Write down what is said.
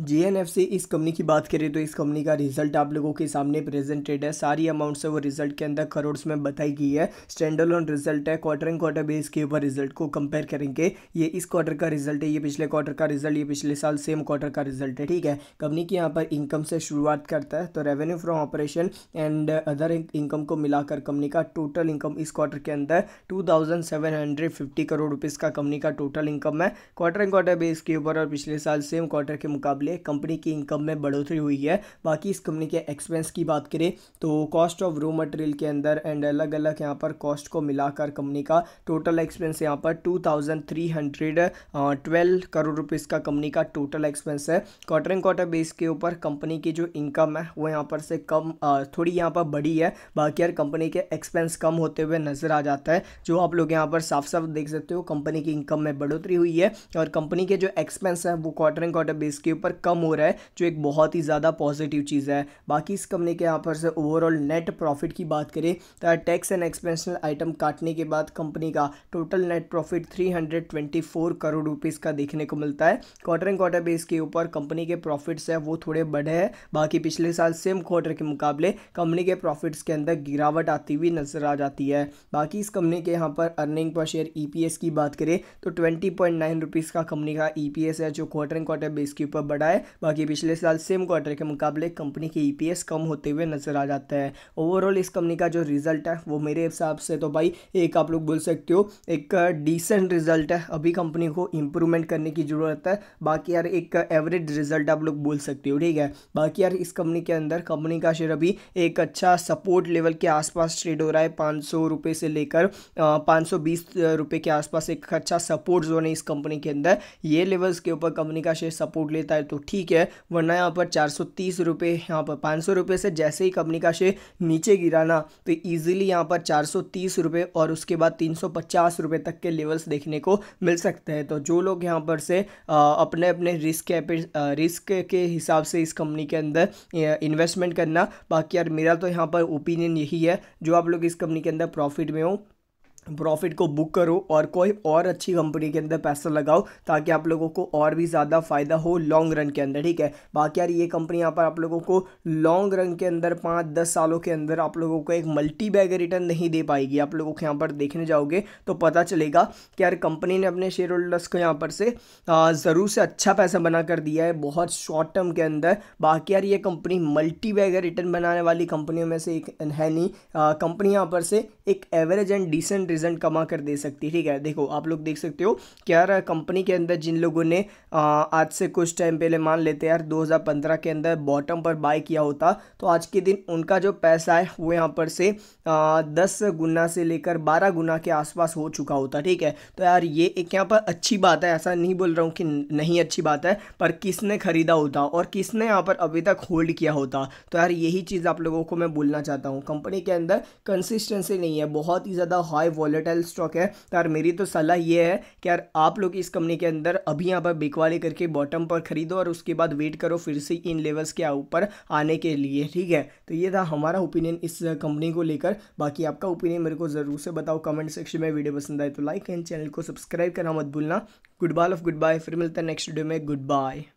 GNFC इस company की बात करें तो इस कंपनी का रिजल्ट आप लोगों के सामने प्रेजेंटेड है सारी अमाउंट से वो रिजल्ट के अंदर करोड़ में बताई गई है स्टैंडर्ड ऑन रिजल्ट है क्वार्टर एंड क्वार्टर बेस के ऊपर रिजल्ट को कंपेयर करेंगे ये इस क्वार्टर का रिजल्ट है ये पिछले क्वार्टर का रिजल्ट ये पिछले साल सेम क्वार्टर का रिजल्ट है ठीक है कंपनी की यहाँ पर इनकम से शुरुआत करता है तो revenue from operation and other income को मिलाकर कंपनी का टोटल इनकम इस क्वार्टर के अंदर टू करोड़ रुपीज़ का कंपनी का टोटल इनकम है क्वार्टर एंड क्वार्टर बेस के ऊपर और पिछले साल सेम क्वार्टर के मुकाबले मुकाबले कंपनी की इनकम में बढ़ोतरी हुई है बाकी इस कंपनी के एक्सपेंस की बात करें तो कॉस्ट ऑफ रो मटेरियल के अंदर एंड अलग अलग यहाँ पर कॉस्ट को मिलाकर कंपनी का टोटल एक्सपेंस यहाँ पर टू करोड़ रुपीज़ का कंपनी का टोटल एक्सपेंस है क्वार्टर एंड क्वार्टर बेस के ऊपर कंपनी की जो इनकम है वो यहाँ पर से कम थोड़ी यहाँ पर बढ़ी है बाकी यार कंपनी के एक्सपेंस कम होते हुए नज़र आ जाता है जो आप लोग यहाँ पर साफ साफ देख सकते हो कंपनी की इनकम में बढ़ोतरी हुई है और कंपनी के जो एक्सपेंस है वो क्वार्टर एंड क्वार्टर बेस के ऊपर कम हो रहा है जो एक बहुत ही ज़्यादा पॉजिटिव चीज़ है बाकी इस कंपनी के यहाँ पर से ओवरऑल नेट प्रॉफिट की बात करें तो टैक्स एंड एक्सपेंशनल आइटम काटने के बाद कंपनी का total net profit 324 crore rupees का देखने को मिलता है क्वार्टर एंड क्वार्टर बेस के ऊपर कंपनी के प्रॉफिट्स है वो थोड़े बढ़े हैं बाकी पिछले साल सेम क्वार्टर के मुकाबले कंपनी के प्रॉफिट्स के अंदर गिरावट आती हुई नजर आ जाती है बाकी इस कंपनी के यहाँ पर अर्निंग पर शेयर ई की बात करें तो ट्वेंटी पॉइंट नाइन रुपीज़ का कंपनी का ई e है जो क्वार्टर एंड क्वार्टर बेस के ऊपर बढ़ा बढ़ा है बाकी पिछले साल सेम क्वार्टर के मुकाबले कंपनी की ई कम होते हुए नजर आ जाता है ओवरऑल इस कंपनी का जो रिजल्ट है वो मेरे हिसाब से तो भाई एक आप लोग बोल सकते हो एक डिसेंट रिजल्ट है अभी कंपनी को इम्प्रूवमेंट करने की ज़रूरत है बाकी यार एक एवरेज रिजल्ट आप लोग बोल सकते हो ठीक है बाकी यार इस कंपनी के अंदर कंपनी का शेयर अभी एक अच्छा सपोर्ट लेवल के आसपास ट्रेड हो रहा है पाँच रुपए से लेकर पाँच सौ बीस के आसपास एक अच्छा सपोर्ट जोन है इस कंपनी के अंदर ये लेवल्स के ऊपर कंपनी का शेयर सपोर्ट लेता है तो तो ठीक है वरना यहाँ पर चार सौ तीस रुपये यहाँ पर पाँच सौ रुपये से जैसे ही कंपनी का शेयर नीचे गिरा ना तो ईजिली यहाँ पर चार सौ तीस रुपये और उसके बाद तीन सौ पचास रुपये तक के लेवल्स देखने को मिल सकते हैं तो जो लोग यहाँ पर से अपने अपने रिस्क रिस्क के हिसाब से इस कंपनी के अंदर इन्वेस्टमेंट करना बाकी यार मेरा तो यहाँ पर ओपिनियन यही है जो आप लोग इस कंपनी के अंदर प्रॉफिट में हो प्रॉफिट को बुक करो और कोई और अच्छी कंपनी के अंदर पैसा लगाओ ताकि आप लोगों को और भी ज़्यादा फ़ायदा हो लॉन्ग रन के अंदर ठीक है बाकी यार ये कंपनी यहाँ पर आप लोगों को लॉन्ग रन के अंदर पाँच दस सालों के अंदर आप लोगों को एक मल्टी बैग रिटर्न नहीं दे पाएगी आप लोगों को यहाँ पर देखने जाओगे तो पता चलेगा कि यार कंपनी ने अपने शेयर होल्डर्स को यहाँ पर से ज़रूर से अच्छा पैसा बना कर दिया है बहुत शॉर्ट टर्म के अंदर बाकी यार ये कंपनी मल्टी बैग रिटर्न बनाने वाली कंपनियों में से एक है नहीं कंपनी यहाँ पर से एक एवरेज एंड डिसेंट रिजल्ट कमा कर दे सकती है ठीक है देखो आप लोग देख सकते हो कि यार कंपनी के अंदर जिन लोगों ने आ, आज से कुछ टाइम पहले मान लेते यार 2015 के अंदर बॉटम पर बाय किया होता तो आज के दिन उनका जो पैसा है वो यहाँ पर से आ, दस गुना से लेकर बारह गुना के आसपास हो चुका होता ठीक है तो यार ये एक यहाँ पर अच्छी बात है ऐसा नहीं बोल रहा हूँ कि नहीं अच्छी बात है पर किसने खरीदा होता और किसने यहाँ पर अभी तक होल्ड किया होता तो यार यही चीज़ आप लोगों को मैं बोलना चाहता हूँ कंपनी के अंदर कंसिस्टेंसी नहीं है बहुत ही ज़्यादा हाई वॉलेटाइल स्टॉक है तो यार मेरी तो सलाह ये है कि यार आप लोग इस कंपनी के अंदर अभी यहाँ पर बिकवाली करके बॉटम पर खरीदो और उसके बाद वेट करो फिर से इन लेवल्स के ऊपर आने के लिए ठीक है तो ये था हमारा ओपिनियन इस कंपनी को लेकर बाकी आपका ओपिनियन मेरे को ज़रूर से बताओ कमेंट सेक्शन में वीडियो पसंद आए तो लाइक एंड चैनल को सब्सक्राइब करना मत भूलना गुड बाल ऑफ गुड बाय फिर मिलता है नेक्स्ट वीडियो में गुड बाय